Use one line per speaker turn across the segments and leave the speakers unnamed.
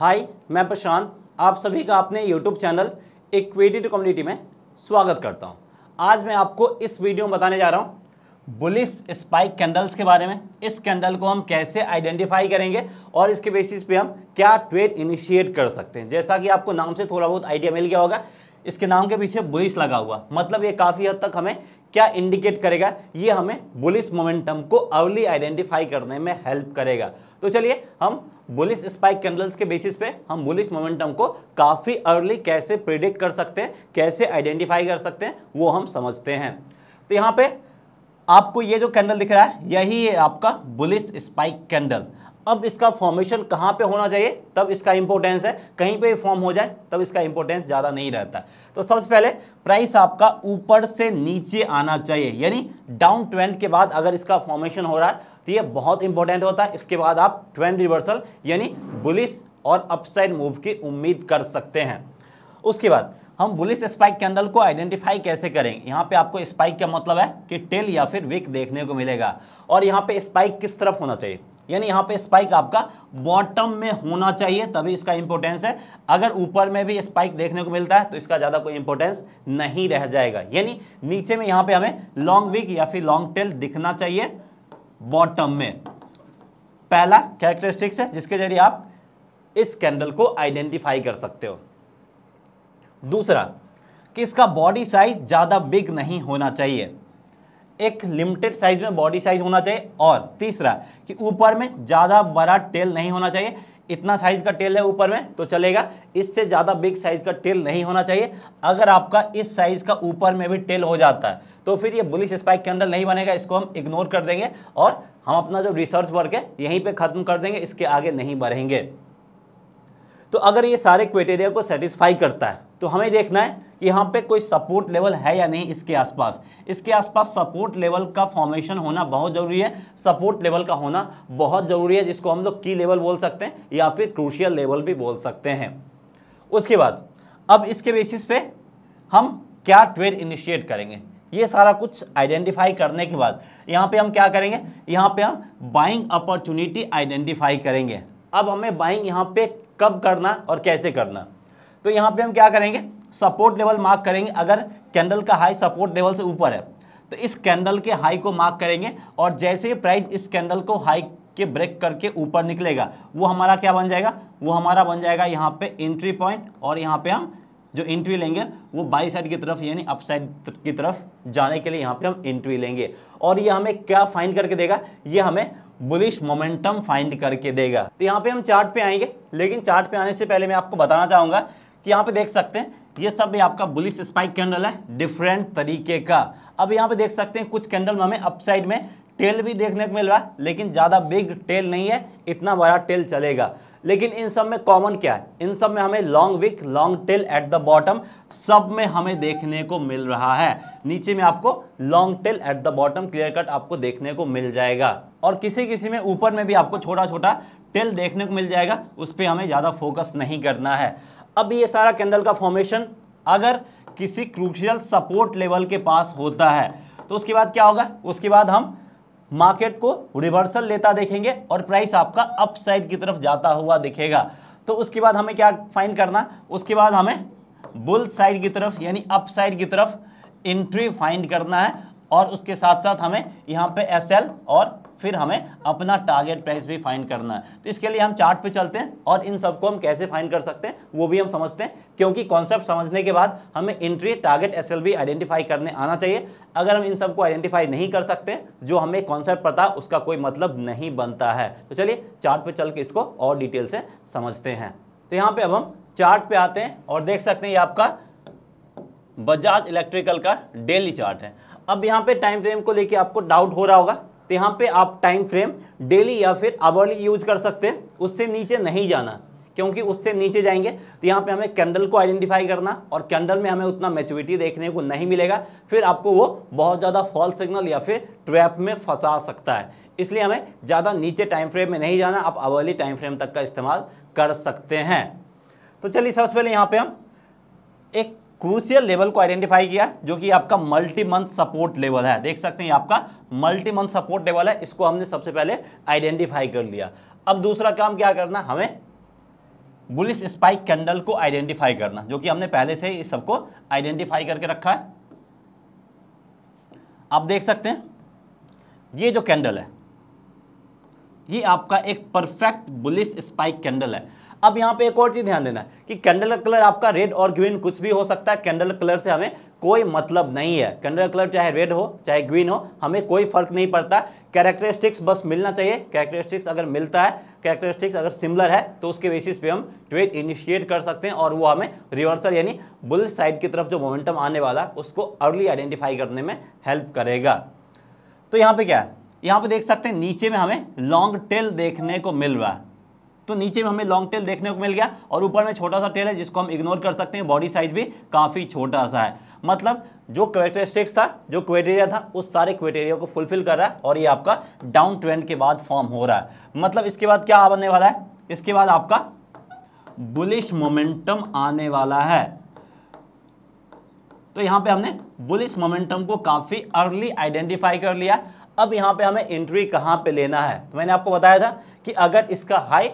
हाय मैं प्रशांत आप सभी का अपने YouTube channel equity to community में स्वागत करता हूं आज मैं आपको इस वीडियो में बताने जा रहा हूं बुलिस स्पाइक कैंडल्स के बारे में इस कैंडल को हम कैसे आइडेंटिफाई करेंगे और इसके बेसिस पे हम क्या ट्रेड इनिशिएट कर सकते हैं जैसा कि आपको नाम से थोड़ा बहुत आइडिया मिल गया होगा इसके नाम के पीछे बुलिस लगा हुआ मतलब ये काफ़ी हद तक हमें क्या इंडिकेट करेगा ये हमें बुलिस मोमेंटम को अर्ली आइडेंटिफाई करने में हेल्प करेगा तो चलिए हम बुलिस स्पाइक कैंडल्स के बेसिस पे हम बुलिस मोमेंटम को काफ़ी अर्ली कैसे प्रिडिक्ट कर सकते हैं कैसे आइडेंटिफाई कर सकते हैं वो हम समझते हैं तो यहाँ पे आपको ये जो कैंडल दिख रहा है यही है आपका बुलिस स्पाइक कैंडल अब इसका फॉर्मेशन कहाँ पे होना चाहिए तब इसका इंपॉर्टेंस है कहीं पे फॉर्म हो जाए तब इसका इंपॉर्टेंस ज़्यादा नहीं रहता है तो सबसे पहले प्राइस आपका ऊपर से नीचे आना चाहिए यानी डाउन ट्रेंड के बाद अगर इसका फॉर्मेशन हो रहा है तो ये बहुत इंपॉर्टेंट होता है इसके बाद आप ट्रेंड रिवर्सल यानी बुलिस और अपसाइड मूव की उम्मीद कर सकते हैं उसके बाद हम बुलिस स्पाइक कैंडल को आइडेंटिफाई कैसे करें यहाँ पे आपको स्पाइक का मतलब है कि टेल या फिर विक देखने को मिलेगा और यहाँ पे स्पाइक किस तरफ होना चाहिए यानी यहाँ पे स्पाइक आपका बॉटम में होना चाहिए तभी इसका इंपॉर्टेंस है अगर ऊपर में भी स्पाइक देखने को मिलता है तो इसका ज़्यादा कोई इंपॉर्टेंस नहीं रह जाएगा यानी नीचे में यहाँ पे हमें लॉन्ग विक या फिर लॉन्ग टेल दिखना चाहिए बॉटम में पहला कैरेक्टरिस्टिक्स है जिसके जरिए आप इस कैंडल को आइडेंटिफाई कर सकते हो दूसरा कि इसका बॉडी साइज ज़्यादा बिग नहीं होना चाहिए एक लिमिटेड साइज में बॉडी साइज होना चाहिए और तीसरा कि ऊपर में ज़्यादा बड़ा टेल नहीं होना चाहिए इतना साइज का टेल है ऊपर में तो चलेगा इससे ज़्यादा बिग साइज का टेल नहीं होना चाहिए अगर आपका इस साइज का ऊपर में भी टेल हो जाता है तो फिर ये बुलिस स्पाइक के नहीं बनेगा इसको हम इग्नोर कर देंगे और हम अपना जो रिसर्च वर्क है यहीं पर ख़त्म कर देंगे इसके आगे नहीं बढ़ेंगे तो अगर ये सारे क्राइटेरिया को सेटिस्फाई करता है तो हमें देखना है कि यहाँ पे कोई सपोर्ट लेवल है या नहीं इसके आसपास इसके आसपास सपोर्ट लेवल का फॉर्मेशन होना बहुत ज़रूरी है सपोर्ट लेवल का होना बहुत ज़रूरी है जिसको हम लोग की लेवल बोल सकते हैं या फिर क्रूशियल लेवल भी बोल सकते हैं उसके बाद अब इसके बेसिस पे हम क्या ट्रेड इनिशिएट करेंगे ये सारा कुछ आइडेंटिफाई करने के बाद यहाँ पर हम क्या करेंगे यहाँ पर हम बाइंग अपॉर्चुनिटी आइडेंटिफाई करेंगे अब हमें बाइंग यहाँ पे कब करना और कैसे करना तो यहाँ पे हम क्या करेंगे सपोर्ट लेवल मार्क करेंगे अगर कैंडल का हाई सपोर्ट लेवल से ऊपर है तो इस कैंडल के हाई को मार्क करेंगे और जैसे ही प्राइस इस कैंडल को हाई के ब्रेक करके ऊपर निकलेगा वो हमारा क्या बन जाएगा वो हमारा बन जाएगा यहाँ पे एंट्री पॉइंट और यहाँ पे हम जो इंट्री लेंगे वो बाई साइड की तरफ यानी अप साइड की तरफ जाने के लिए यहाँ पे हम इंट्री लेंगे और ये हमें क्या फाइंड करके देगा ये हमें बुलिश मोमेंटम फाइंड करके देगा तो यहाँ पे हम चार्ट पे आएंगे लेकिन चार्ट पे आने से पहले मैं आपको बताना चाहूँगा कि यहाँ पे देख सकते हैं ये सब ये आपका बुलिश स्पाइक कैंडल है डिफरेंट तरीके का अब यहाँ पे देख सकते हैं कुछ कैंडल में हमें अपसाइड में टेल भी देखने को मिल रहा है लेकिन ज़्यादा बिग टेल नहीं है इतना बड़ा टेल चलेगा लेकिन इन सब में कॉमन क्या है इन सब में हमें long wick long tail at the bottom सब में हमें देखने को मिल रहा है नीचे में आपको long tail at the bottom clear cut आपको देखने को मिल जाएगा और किसी किसी में ऊपर में भी आपको छोटा छोटा टेल देखने को मिल जाएगा उस पर हमें ज़्यादा फोकस नहीं करना है अब ये सारा कैंडल का फॉर्मेशन अगर किसी क्रूशियल सपोर्ट लेवल के पास होता है तो उसके बाद क्या होगा उसके बाद हम मार्केट को रिवर्सल लेता देखेंगे और प्राइस आपका अपसाइड की तरफ जाता हुआ दिखेगा तो उसके बाद हमें क्या फाइंड करना उसके बाद हमें बुल साइड की तरफ यानी अप साइड की तरफ एंट्री फाइंड करना है और उसके साथ साथ हमें यहाँ पे एस एल और फिर हमें अपना टारगेट प्राइस भी फाइंड करना है तो इसके लिए हम चार्ट पे चलते हैं और इन सबको हम कैसे फाइंड कर सकते हैं वो भी हम समझते हैं क्योंकि कॉन्सेप्ट समझने के बाद हमें एंट्री टारगेट एस एल भी आइडेंटिफाई करने आना चाहिए अगर हम इन सबको आइडेंटिफाई नहीं कर सकते जो हमें कॉन्सेप्ट पता उसका कोई मतलब नहीं बनता है तो चलिए चार्ट चल के इसको और डिटेल से समझते हैं तो यहाँ पर अब हम चार्ट पे आते हैं और देख सकते हैं ये आपका बजाज इलेक्ट्रिकल का डेली चार्ट है अब यहाँ पे टाइम फ्रेम को लेके आपको डाउट हो रहा होगा तो यहाँ पे आप टाइम फ्रेम डेली या फिर आवर्ली यूज कर सकते हैं उससे नीचे नहीं जाना क्योंकि उससे नीचे जाएंगे तो यहाँ पे हमें कैंडल को आइडेंटिफाई करना और कैंडल में हमें उतना मेच्योरिटी देखने को नहीं मिलेगा फिर आपको वो बहुत ज़्यादा फॉल्स सिग्नल या फिर ट्रैप में फंसा सकता है इसलिए हमें ज़्यादा नीचे टाइम फ्रेम में नहीं जाना आप अवर्ली टाइम फ्रेम तक का इस्तेमाल कर सकते हैं तो चलिए सबसे पहले यहाँ पर हम एक क्रूशियल लेवल को आइडेंटिफाई किया जो कि आपका मल्टी मंथ सपोर्ट लेवल है देख सकते हैं आपका मल्टी मंथ सपोर्ट लेवल है इसको हमने सबसे पहले आइडेंटिफाई कर लिया अब दूसरा काम क्या करना हमें बुलिस स्पाइक कैंडल को आइडेंटिफाई करना जो कि हमने पहले से ही सबको आइडेंटिफाई करके रखा है आप देख सकते हैं ये जो कैंडल है ये आपका एक परफेक्ट बुलिस स्पाइक कैंडल है अब यहाँ पे एक और चीज़ ध्यान देना है कि कैंडल कलर आपका रेड और ग्रीन कुछ भी हो सकता है कैंडल कलर से हमें कोई मतलब नहीं है कैंडल कलर चाहे रेड हो चाहे ग्रीन हो हमें कोई फर्क नहीं पड़ता कैरेक्टरिस्टिक्स बस मिलना चाहिए कैरेक्टरिस्टिक्स अगर मिलता है कैरेक्टरिस्टिक्स अगर सिमिलर है तो उसके बेसिस पे हम ट्रेड इनिशिएट कर सकते हैं और वो हमें रिवर्सल यानी बुल साइड की तरफ जो मोमेंटम आने वाला उसको अर्ली आइडेंटिफाई करने में हेल्प करेगा तो यहाँ पे क्या है यहाँ पे देख सकते हैं नीचे में हमें लॉन्ग टेल देखने को मिल रहा है तो नीचे में हमें लॉन्ग टेल देखने को मिल गया और ऊपर में छोटा सा टेल है जिसको हम इग्नोर कर सकते हैं बॉडी साइज भी काफ़ी छोटा सा है मतलब जो क्वेटेस्टिक्स था जो क्वेटेरिया था उस सारे क्वेटेरिया को फुलफिल कर रहा है और ये आपका डाउन ट्रेंड के बाद फॉर्म हो रहा है मतलब इसके बाद क्या बनने वाला है इसके बाद आपका बुलिश मोमेंटम आने वाला है तो यहाँ पे हमने बुलिश मोमेंटम को काफ़ी अर्ली आइडेंटिफाई कर लिया अब यहाँ पे हमें एंट्री कहाँ पे लेना है तो मैंने आपको बताया था कि अगर इसका हाई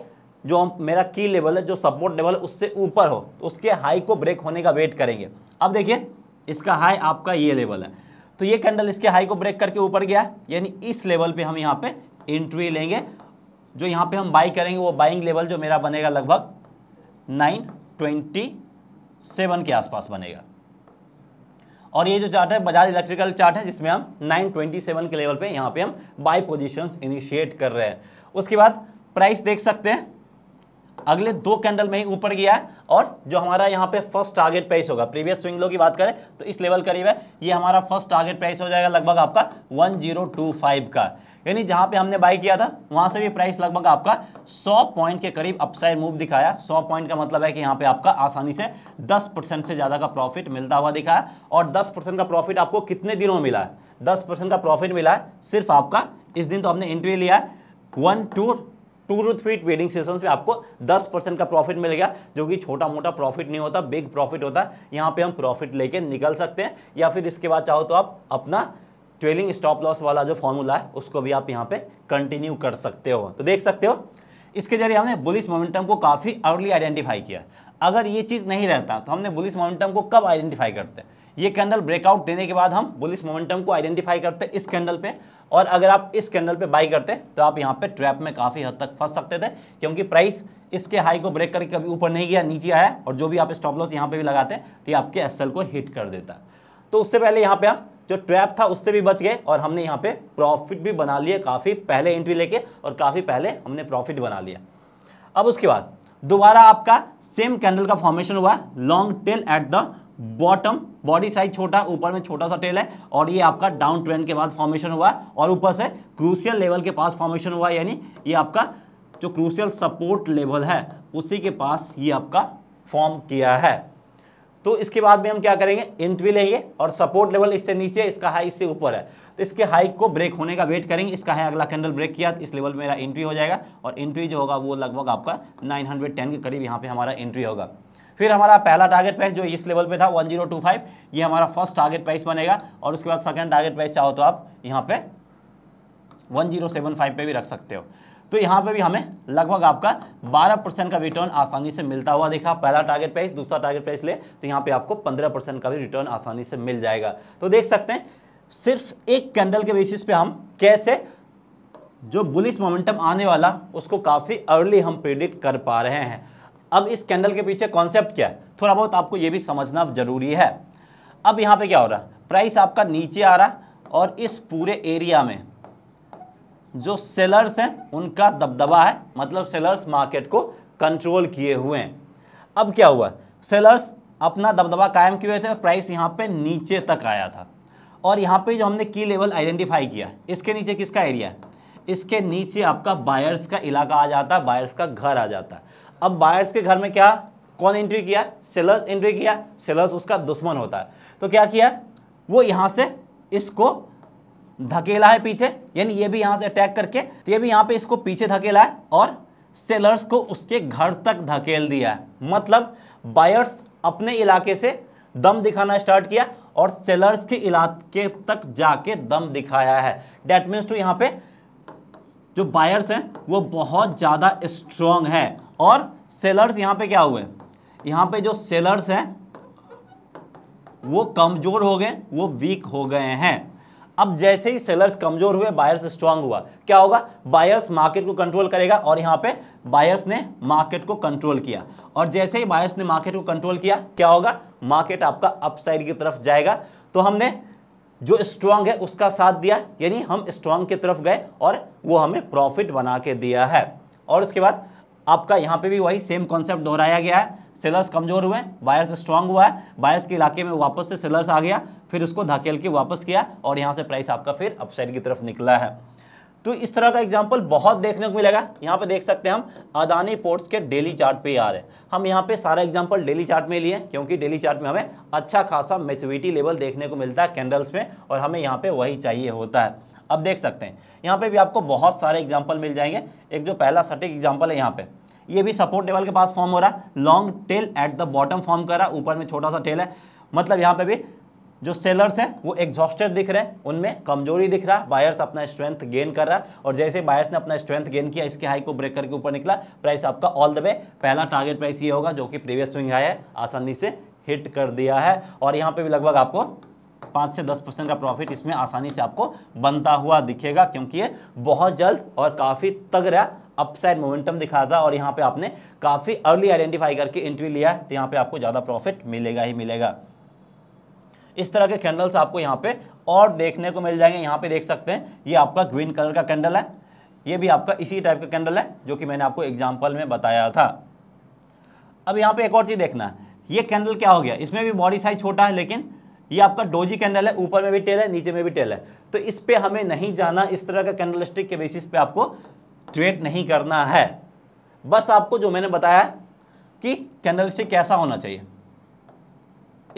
जो हम मेरा की लेवल है जो सपोर्ट लेवल उससे ऊपर हो तो उसके हाई को ब्रेक होने का वेट करेंगे अब देखिए इसका हाई आपका ये लेवल है तो ये कैंडल इसके हाई को ब्रेक करके ऊपर गया यानी इस लेवल पे हम यहाँ पे एंट्री लेंगे जो यहाँ पे हम बाई करेंगे वो बाइंग लेवल जो मेरा बनेगा लगभग नाइन ट्वेंटी सेवन के आसपास बनेगा और ये जो चार्ट है बजाज इलेक्ट्रिकल चार्ट है जिसमें हम 927 के लेवल पे यहाँ पे हम बाई पोजिशन इनिशिएट कर रहे हैं उसके बाद प्राइस देख सकते हैं अगले दो कैंडल में ही ऊपर गया है और जो हमारा यहाँ पे फर्स्ट टारगेट प्राइस होगा प्रीवियस स्विंग लो की बात करें तो इस लेवल करीब है ये हमारा फर्स्ट टारगेट प्राइस हो जाएगा लगभग आपका 1025 का यानी जहाँ पे हमने बाई किया था वहाँ से भी प्राइस लगभग आपका 100 पॉइंट के करीब अपसाइड मूव दिखाया 100 पॉइंट का मतलब है कि यहाँ पे आपका आसानी से 10 परसेंट से ज़्यादा का प्रॉफिट मिलता हुआ दिखाया और 10 परसेंट का प्रॉफिट आपको कितने दिनों में मिला है दस परसेंट का प्रॉफिट मिला है सिर्फ आपका इस दिन तो हमने एंट्री लिया है one two two two three trading session में आपको दस परसेंट का प्रॉफिट मिल गया जो कि छोटा मोटा प्रॉफिट नहीं होता बिग प्रॉफिट होता है यहाँ पे हम प्रॉफिट लेके निकल सकते हैं या फिर इसके बाद चाहो तो आप अपना ट्रेलिंग स्टॉप लॉस वाला जो फॉर्मूला है उसको भी आप यहाँ पे कंटिन्यू कर सकते हो तो देख सकते हो इसके जरिए हमने बुलिस मोमेंटम को काफ़ी अर्ली आइडेंटिफाई किया अगर ये चीज़ नहीं रहता तो हमने बुलिस मोमेंटम को कब आइडेंटिफाई करते ये कैंडल ब्रेकआउट देने के बाद हम बुलिस मोमेंटम को आइडेंटिफाई करते इस कैंडल पे और अगर आप इस कैंडल पे बाई करते तो आप यहाँ पे ट्रैप में काफ़ी हद तक फंस सकते थे क्योंकि प्राइस इसके हाई को ब्रेक करके कभी ऊपर नहीं गया नीचे आया और जो भी आप स्टॉप लॉस यहाँ पे भी लगाते हैं तो ये आपके एस को हिट कर देता तो उससे पहले यहाँ पर हम जो ट्रैप था उससे भी बच गए और हमने यहाँ पे प्रॉफिट भी बना लिया काफ़ी पहले एंट्री लेके और काफ़ी पहले हमने प्रॉफिट बना लिया अब उसके बाद दोबारा आपका सेम कैंडल का फॉर्मेशन हुआ long tail at the bottom body size छोटा ऊपर में छोटा सा टेल है और ये आपका डाउन ट्रेंड के बाद फॉर्मेशन हुआ और ऊपर से क्रूशियल लेवल के पास फॉर्मेशन हुआ यानी ये आपका जो क्रूशियल सपोर्ट लेवल है उसी के पास ये आपका फॉर्म किया है तो इसके बाद में हम क्या करेंगे इंट भी लेंगे और सपोर्ट लेवल इससे नीचे इसका हाई इससे ऊपर है तो इसके हाई को ब्रेक होने का वेट करेंगे इसका है अगला कैंडल ब्रेक किया तो इस लेवल मेरा एंट्री हो जाएगा और एंट्री जो होगा वो लगभग आपका 910 के करीब यहाँ पे हमारा एंट्री होगा फिर हमारा पहला टारगेट प्राइस जो इस लेवल पे था 1025 ये हमारा फर्स्ट टारगेट प्राइस बनेगा और उसके बाद सेकंड टारगेट प्राइस चाहो तो आप यहाँ पे 1075 पे भी रख सकते हो तो यहाँ पे भी हमें लगभग आपका 12 परसेंट का रिटर्न आसानी से मिलता हुआ देखा पहला टारगेट प्राइस दूसरा टारगेट प्राइस ले तो यहाँ पे आपको 15 परसेंट का भी रिटर्न आसानी से मिल जाएगा तो देख सकते हैं सिर्फ एक कैंडल के बेसिस पे हम कैसे जो बुलिस मोमेंटम आने वाला उसको काफ़ी अर्ली हम प्रिडिक्ट कर पा रहे हैं अब इस कैंडल के पीछे कॉन्सेप्ट क्या है थोड़ा बहुत आपको ये भी समझना जरूरी है अब यहाँ पर क्या हो रहा है प्राइस आपका नीचे आ रहा है और इस पूरे एरिया में जो सेलर्स हैं उनका दबदबा है मतलब सेलर्स मार्केट को कंट्रोल किए हुए हैं अब क्या हुआ सेलर्स अपना दबदबा कायम किए हुए थे प्राइस यहाँ पे नीचे तक आया था और यहाँ पे जो हमने की लेवल आइडेंटिफाई किया इसके नीचे किसका एरिया है इसके नीचे आपका बायर्स का इलाका आ जाता है बायर्स का घर आ जाता है अब बायर्स के घर में क्या कौन एंट्री किया सेलर्स एंट्री किया सेलर्स उसका दुश्मन होता है तो क्या किया वो यहाँ से इसको धकेला है पीछे यानी ये भी यहाँ से अटैक करके तो ये भी यहाँ पे इसको पीछे धकेला है और सेलर्स को उसके घर तक धकेल दिया है मतलब बायर्स अपने इलाके से दम दिखाना स्टार्ट किया और सेलर्स के इलाके तक जाके दम दिखाया है डैट मीन्स टू यहाँ पे जो बायर्स हैं वो बहुत ज़्यादा स्ट्रॉन्ग है और सेलर्स यहाँ पे क्या हुए यहाँ पे जो सेलर्स हैं वो कमज़ोर हो गए वो वीक हो गए हैं अब जैसे ही सेलर्स कमजोर हुए बायर्स स्ट्रांग हुआ क्या होगा बायर्स मार्केट को कंट्रोल करेगा और यहां पे बायर्स ने मार्केट को कंट्रोल किया और जैसे ही बायर्स ने मार्केट को कंट्रोल किया क्या होगा मार्केट आपका अपसाइड की तरफ जाएगा तो हमने जो स्ट्रांग है उसका साथ दिया यानी हम स्ट्रांग की तरफ गए और वो हमें प्रॉफिट बना के दिया है और उसके बाद आपका यहाँ पे भी वही सेम कॉन्सेप्ट दोहराया गया है सेलर्स कमजोर हुए बायर्स स्ट्रांग हुआ है बायर्स के इलाके में वापस से सेलर्स आ गया फिर उसको धकेल के वापस किया और यहाँ से प्राइस आपका फिर अपसाइड की तरफ निकला है तो इस तरह का एग्जाम्पल बहुत देखने को मिलेगा यहाँ पे देख सकते हैं हम अदानी पोर्ट्स के डेली चार्ट पे आ रहे हैं हम यहाँ पे सारा एग्जाम्पल डेली चार्ट में लिए क्योंकि डेली चार्ट में हमें अच्छा खासा मेचुरिटी लेवल देखने को मिलता है कैंडल्स में और हमें यहाँ पे वही चाहिए होता है अब देख सकते हैं यहाँ पे भी आपको बहुत सारे एग्जाम्पल मिल जाएंगे एक जो पहला सटीक एग्जाम्पल है यहाँ पे ये भी सपोर्ट लेवल के पास फॉर्म हो रहा है long tail at the bottom form कर रहा है ऊपर में छोटा सा टेल है मतलब यहाँ पे भी जो सेलर्स हैं वो एग्जॉस्टेड दिख रहे हैं उनमें कमजोरी दिख रहा है बायर्स अपना स्ट्रेंथ गेन कर रहा है और जैसे बायर्स ने अपना स्ट्रेंथ गेन किया इसके हाई को ब्रेक करके ऊपर निकला प्राइस आपका ऑल द वे पहला टारगेट प्राइस ये होगा जो कि प्रीवियस स्विंग हाई है आसानी से हिट कर दिया है और यहाँ पे भी लगभग आपको पाँच से दस परसेंट का प्रॉफिट इसमें आसानी से आपको बनता हुआ दिखेगा क्योंकि ये बहुत जल्द और काफ़ी तगड़ा अपसाइड मोमेंटम दिखा था और यहाँ पे आपने काफ़ी अर्ली आइडेंटिफाई करके एंट्री लिया तो यहाँ पे आपको ज़्यादा प्रॉफिट मिलेगा ही मिलेगा इस तरह के कैंडल्स आपको यहाँ पे और देखने को मिल जाएंगे यहाँ पे देख सकते हैं ये आपका ग्रीन कलर का कैंडल है ये भी आपका इसी टाइप का कैंडल है जो कि मैंने आपको एग्जाम्पल में बताया था अब यहाँ पे एक और चीज़ देखना है ये कैंडल क्या हो गया इसमें भी बॉडी साइज छोटा है लेकिन ये आपका डोजी कैंडल है ऊपर में भी टेल है नीचे में भी टेल है तो इस पर हमें नहीं जाना इस तरह का कैंडल स्टिक के बेसिस पे आपको ट्रेड नहीं करना है बस आपको जो मैंने बताया कि कैंडल स्टिक कैसा होना चाहिए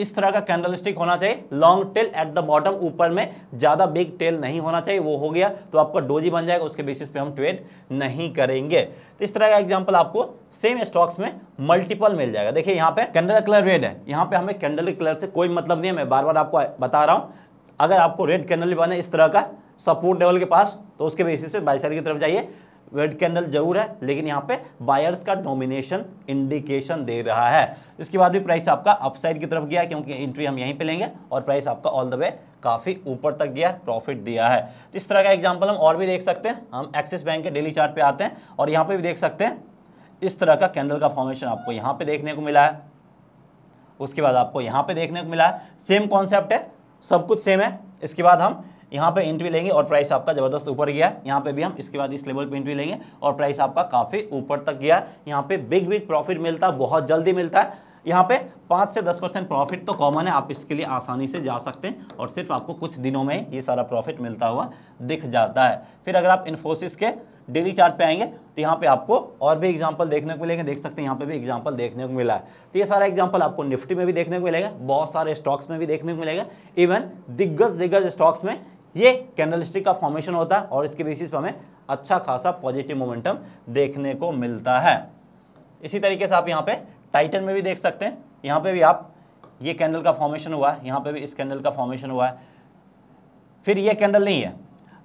इस तरह का कैंडल स्टिक होना चाहिए long tail at the bottom ऊपर में ज़्यादा बिग टेल नहीं होना चाहिए वो हो गया तो आपका डोजी बन जाएगा उसके बेसिस पे हम ट्रेड नहीं करेंगे तो इस तरह का एग्जाम्पल आपको सेम स्टॉक्स में मल्टीपल मिल जाएगा देखिए यहाँ पे कैंडल कलर रेड है यहाँ पे हमें कैंडल कलर से कोई मतलब नहीं है मैं बार बार आपको बता रहा हूँ अगर आपको रेड कैंडल बने इस तरह का सपोर्ट लेवल के पास तो उसके बेसिस पे बाईस की तरफ जाइए वेड कैंडल जरूर है लेकिन यहाँ पे बायर्स का डोमिनेशन इंडिकेशन दे रहा है इसके बाद भी प्राइस आपका अपसाइड की तरफ गया क्योंकि एंट्री हम यहीं पे लेंगे और प्राइस आपका ऑल द वे काफ़ी ऊपर तक गया प्रॉफिट दिया है तो इस तरह का एग्जाम्पल हम और भी देख सकते हैं हम एक्सिस बैंक के डेली चार्ट पे आते हैं और यहाँ पे भी देख सकते हैं इस तरह का कैंडल का फॉर्मेशन आपको यहाँ पे देखने को मिला है उसके बाद आपको यहाँ पे देखने को मिला है सेम कॉन्सेप्ट है सब कुछ सेम है इसके बाद हम यहाँ पे एंट्री लेंगे और प्राइस आपका ज़बरदस्त ऊपर गया यहाँ पे भी हम इसके बाद इस लेवल पे एंट्री लेंगे और प्राइस आपका काफ़ी ऊपर तक गया यहाँ पे बिग बिग प्रॉफिट मिलता है बहुत जल्दी मिलता है यहाँ पे पाँच से दस परसेंट प्रॉफिट तो कॉमन है आप इसके लिए आसानी से जा सकते हैं और सिर्फ आपको कुछ दिनों में ये सारा प्रॉफिट मिलता हुआ दिख जाता है फिर अगर आप इन्फोसिस के डेली चार्ट पे आएंगे तो यहाँ पे आपको और भी एग्जांपल देखने को मिलेंगे देख सकते हैं यहाँ पे भी एग्जांपल देखने को मिला है तो ये सारा एग्जांपल आपको निफ्टी में भी देखने को मिलेगा बहुत सारे स्टॉक्स में भी देखने को मिलेगा इवन दिग्गज दिग्गज स्टॉक्स में ये स्टिक का फॉर्मेशन होता है और इसके बेसिस पर हमें अच्छा खासा पॉजिटिव मोमेंटम देखने को मिलता है इसी तरीके से आप यहाँ पे टाइटन में भी देख सकते हैं यहाँ पे भी आप ये कैंडल का फॉर्मेशन हुआ है यहाँ पे भी इस कैंडल का फॉर्मेशन हुआ है फिर ये कैंडल नहीं है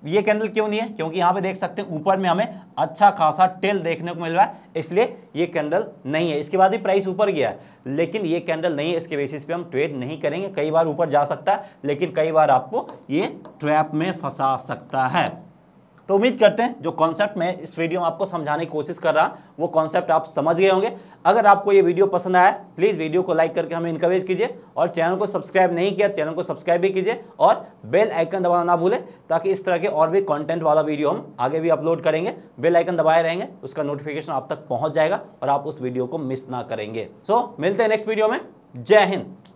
ये कैंडल क्यों नहीं है क्योंकि यहाँ पे देख सकते हैं ऊपर में हमें अच्छा खासा टेल देखने को मिल रहा है इसलिए ये कैंडल नहीं है इसके बाद ही प्राइस ऊपर गया है लेकिन ये कैंडल नहीं है इसके बेसिस पे हम ट्रेड नहीं करेंगे कई बार ऊपर जा सकता है लेकिन कई बार आपको ये ट्रैप में फंसा सकता है तो उम्मीद करते हैं जो कॉन्सेप्ट मैं इस वीडियो में आपको समझाने की कोशिश कर रहा वो कॉन्सेप्ट आप समझ गए होंगे अगर आपको ये वीडियो पसंद आया प्लीज़ वीडियो को लाइक करके हमें इंकरेज कीजिए और चैनल को सब्सक्राइब नहीं किया चैनल को सब्सक्राइब भी कीजिए और बेल आइकन दबाना ना भूलें ताकि इस तरह के और भी कॉन्टेंट वाला वीडियो हम आगे भी अपलोड करेंगे बेल आइकन दबाए रहेंगे उसका नोटिफिकेशन आप तक पहुँच जाएगा और आप उस वीडियो को मिस ना करेंगे सो मिलते हैं नेक्स्ट वीडियो में जय हिंद